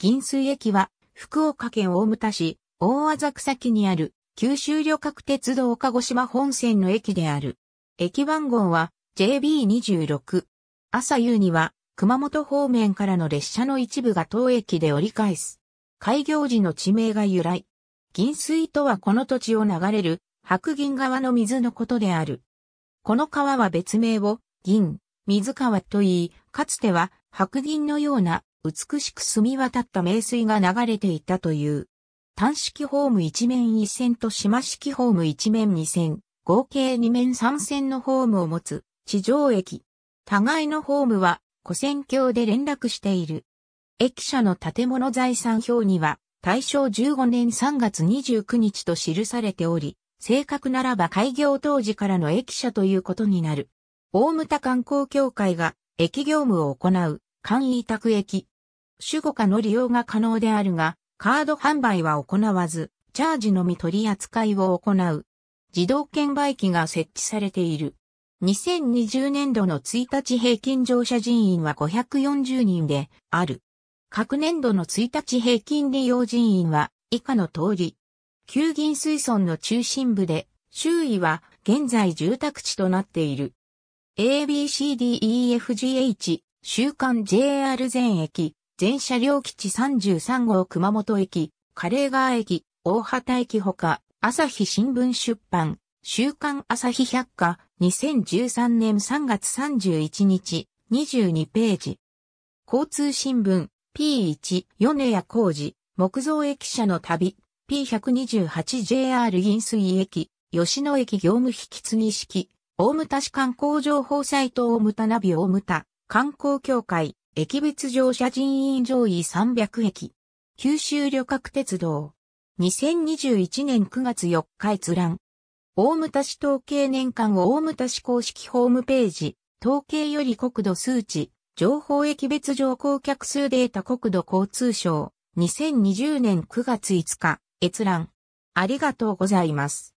銀水駅は、福岡県大牟田市、大浅草木にある、九州旅客鉄道鹿児島本線の駅である。駅番号は、JB26。朝夕には、熊本方面からの列車の一部が当駅で折り返す。開業時の地名が由来。銀水とはこの土地を流れる白銀川の水のことである。この川は別名を銀、水川と言い、かつては白銀のような美しく澄み渡った名水が流れていたという。単式ホーム一面一線と島式ホーム一面二線、合計二面三線のホームを持つ地上駅。互いのホームは古線橋で連絡している。駅舎の建物財産表には大正15年3月29日と記されており、正確ならば開業当時からの駅舎ということになる。大牟田観光協会が駅業務を行う簡易宅駅。主語化の利用が可能であるが、カード販売は行わず、チャージのみ取り扱いを行う。自動券売機が設置されている。2020年度の1日平均乗車人員は540人である。各年度の1日平均利用人員は以下の通り。旧銀水村の中心部で、周囲は現在住宅地となっている。ABCDEFGH 週刊 JR 全駅、全車両基地33号熊本駅、カレーガー駅、大畑駅ほか、朝日新聞出版、週刊朝日百科、2013年3月31日、22ページ。交通新聞、P1、米谷工事、木造駅舎の旅、P128JR 銀水駅、吉野駅業務引き継ぎ式、大牟田市観光情報サイト大牟田ナビ大牟田。観光協会、駅別乗車人員上位300駅。九州旅客鉄道。2021年9月4日閲覧。大牟田市統計年間大牟田市公式ホームページ、統計より国土数値、情報駅別乗降客数データ国土交通省、2020年9月5日、閲覧。ありがとうございます。